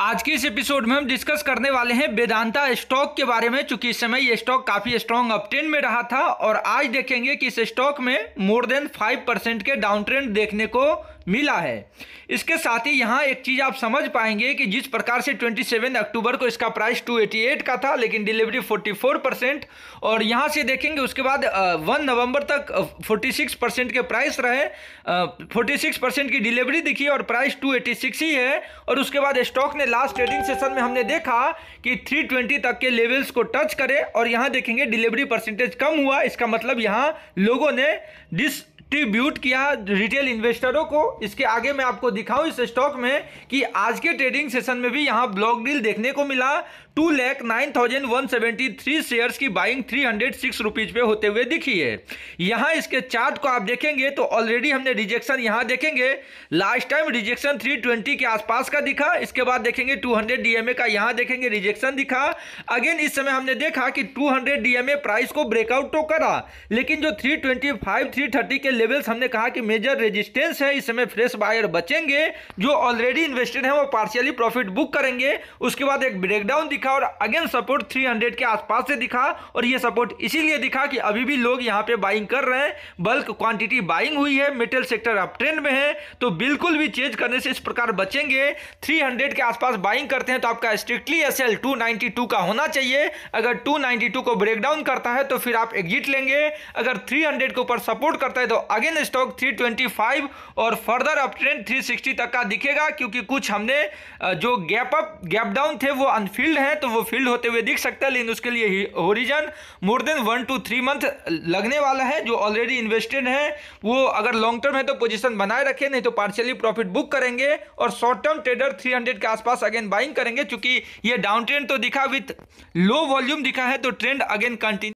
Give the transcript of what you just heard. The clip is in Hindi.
आज के इस एपिसोड में हम डिस्कस करने वाले हैं वेदांता स्टॉक के बारे में चूंकि इस समय ये स्टॉक काफी स्ट्रॉन्ग अपट्रेंड में रहा था और आज देखेंगे कि इस स्टॉक में मोर देन फाइव परसेंट के डाउन ट्रेंड देखने को मिला है इसके साथ ही यहाँ एक चीज़ आप समझ पाएंगे कि जिस प्रकार से 27 अक्टूबर को इसका प्राइस 288 का था लेकिन डिलीवरी 44 परसेंट और यहाँ से देखेंगे उसके बाद वन नवंबर तक 46 परसेंट के प्राइस रहे फोर्टी सिक्स परसेंट की डिलीवरी दिखी और प्राइस 286 ही है और उसके बाद स्टॉक ने लास्ट ट्रेडिंग सेशन में हमने देखा कि थ्री तक के लेवल्स को टच करे और यहाँ देखेंगे डिलीवरी परसेंटेज कम हुआ इसका मतलब यहाँ लोगों ने डिस कंट्रीब्यूट किया रिटेल इन्वेस्टरों को इसके आगे मैं आपको दिखाऊं इस स्टॉक में कि आज के ट्रेडिंग सेशन में भी यहां ब्लॉक डील देखने को मिला two lakh nine thousand one seventy three share की buying three hundred six rupees पे होते हुए दिखी है यहां इसके चार्ट को आप देखेंगे तो ऑलरेडी हमने रिजेक्शन यहां देखेंगे last time rejection three twenty के आसपास का दिखा इसके बाद देखेंगे टू हंड्रेड डीएमए का यहां देखेंगे रिजेक्शन दिखा अगेन इस समय हमने देखा कि टू हंड्रेड डीएमए प्राइस को ब्रेकआउट तो करा लेकिन जो three twenty five three thirty के लेवल्स हमने कहा कि मेजर रेजिस्टेंस है इस समय फ्रेश बायर बचेंगे जो ऑलरेडी इन्वेस्टेड है वो पार्शियली प्रॉफिट बुक करेंगे उसके बाद एक ब्रेकडाउन दिखा और अगेन सपोर्ट 300 के आसपास से दिखा और ये सपोर्ट इसीलिए दिखा कि अभी भी लोग यहाँ पे बाइंग कर रहे हैं बल्क क्वांटिटी बाइंग हुई है मेटल सेक्टर अब ट्रेंड में है तो बिल्कुल भी चेंज करने से इस प्रकार बचेंगे थ्री के आसपास बाइंग करते हैं तो आपका स्ट्रिक्टली एस एल का होना चाहिए अगर टू को ब्रेकडाउन करता है तो फिर आप एग्जिट लेंगे अगर 300 के ऊपर सपोर्ट करता है तो अगेन स्टॉक 325 और फर्दर अप ट्रेंड 360 तक का दिखेगा क्योंकि कुछ हमने जो गैप अप गैप डाउन थे वो अनफील्ड हैं तो वो फील्ड होते हुए दिख सकता है लेकिन उसके लिए horizon more than one two three month लगने वाला है जो ऑलरेडी इन्वेस्टेड है वो अगर लॉन्ग टर्म है तो पोजिशन बनाए रखें नहीं तो पार्शियली प्रॉफिट बुक करेंगे और शॉर्ट टर्म ट्रेडर थ्री के आसपास अगेन बाइंग करेंगे चूंकि ये डाउन ट्रेंड तो दिखा विथ लो वॉल्यूम दिखा है तो ट्रेंड अगेन कंटिन्यू